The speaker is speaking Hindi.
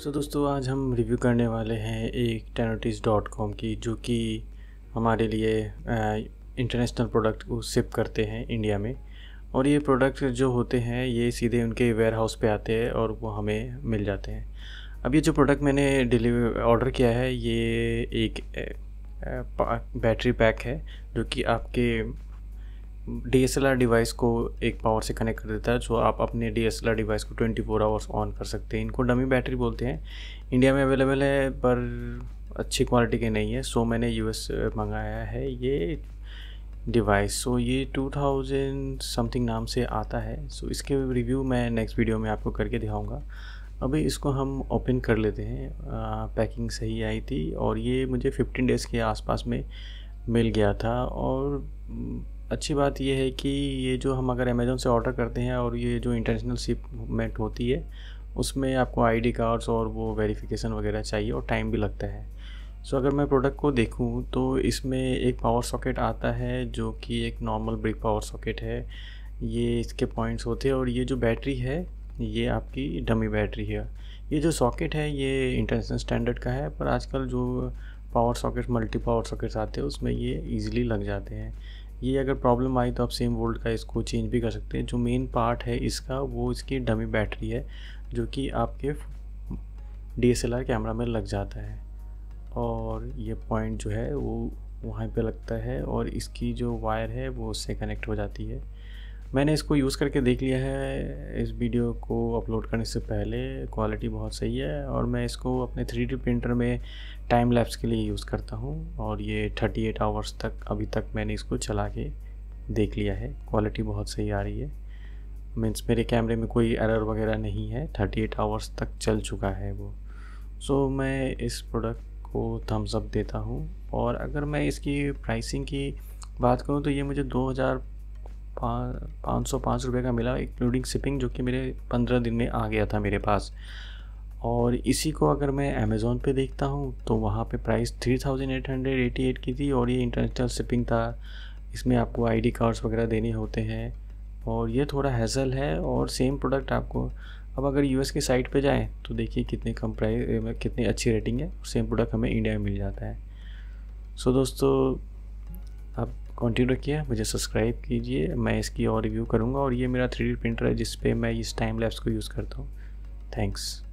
सो so, दोस्तों आज हम रिव्यू करने वाले हैं एक टेनोटिस डॉट कॉम की जो कि हमारे लिए इंटरनेशनल प्रोडक्ट को सिप करते हैं इंडिया में और ये प्रोडक्ट जो होते हैं ये सीधे उनके वेयर हाउस पर आते हैं और वो हमें मिल जाते हैं अब ये जो प्रोडक्ट मैंने डिलीवर ऑर्डर किया है ये एक बैटरी पैक है जो कि आपके डी एस डिवाइस को एक पावर से कनेक्ट कर देता है जो आप अपने डी एस डिवाइस को 24 फोर आवर्स ऑन कर सकते हैं इनको डमी बैटरी बोलते हैं इंडिया में अवेलेबल है पर अच्छी क्वालिटी के नहीं है सो मैंने यूएस मंगाया है ये डिवाइस सो ये 2000 समथिंग नाम से आता है सो इसके रिव्यू मैं नेक्स्ट वीडियो में आपको करके दिखाऊंगा अभी इसको हम ओपन कर लेते हैं आ, पैकिंग सही आई थी और ये मुझे फिफ्टीन डेज़ के आसपास में मिल गया था और अच्छी बात यह है कि ये जो हम अगर अमेज़ोन से ऑर्डर करते हैं और ये जो इंटरनेशनल शिपमेंट होती है उसमें आपको आईडी कार्ड्स और वो वेरिफिकेशन वगैरह चाहिए और टाइम भी लगता है सो अगर मैं प्रोडक्ट को देखूं तो इसमें एक पावर सॉकेट आता है जो कि एक नॉर्मल ब्रिक पावर सॉकेट है ये इसके पॉइंट्स होते हैं और ये जो बैटरी है ये आपकी डमी बैटरी है ये जो सॉकेट है ये इंटरनेशनल स्टैंडर्ड का है पर आजकल जो power socket multi power sockets आते हैं उसमें ये इजीली लग जाते हैं ये अगर प्रॉब्लम आई तो आप सेम वोल्ट का इसको चेंज भी कर सकते हैं जो मेन पार्ट है इसका वो इसकी डमी बैटरी है जो कि आपके डी कैमरा में लग जाता है और ये पॉइंट जो है वो वहाँ पे लगता है और इसकी जो वायर है वो उससे कनेक्ट हो जाती है मैंने इसको यूज़ करके देख लिया है इस वीडियो को अपलोड करने से पहले क्वालिटी बहुत सही है और मैं इसको अपने थ्री प्रिंटर में टाइम लैप्स के लिए यूज़ करता हूँ और ये थर्टी एट आवर्स तक अभी तक मैंने इसको चला के देख लिया है क्वालिटी बहुत सही आ रही है मीन्स मेरे कैमरे में कोई एरर वगैरह नहीं है थर्टी एट आवर्स तक चल चुका है वो सो so, मैं इस प्रोडक्ट को थम्सअप देता हूँ और अगर मैं इसकी प्राइसिंग की बात करूँ तो ये मुझे दो हज़ार पाँच सौ पाँच रुपये का मिला इंक्लूडिंग शिपिंग जो कि मेरे पंद्रह दिन में आ गया था मेरे पास और इसी को अगर मैं अमेज़ोन पे देखता हूँ तो वहाँ पे price three thousand eight hundred eighty eight की थी और ये इंटरनेशनल शिपिंग था इसमें आपको आईडी कार्ड्स वगैरह देने होते हैं और ये थोड़ा हैसल है और सेम प्रोडक्ट आपको अब अगर यूएस की साइट पे जाएँ तो देखिए कितने कम प्राइस मतलब कितनी अच्छी रेटिंग है सेम प्रोडक्ट हमें इंडिया में मिल जाता है सो दोस्तों अब कंटिन्यू रखिए मुझे सब्सक्राइब कीजिए मैं इसकी और रिव्यू करूँगा और ये मेरा थ्री प्रिंटर है जिस पर मैं इस टाइम लैब्स को यूज़ करता हूँ थैंक्स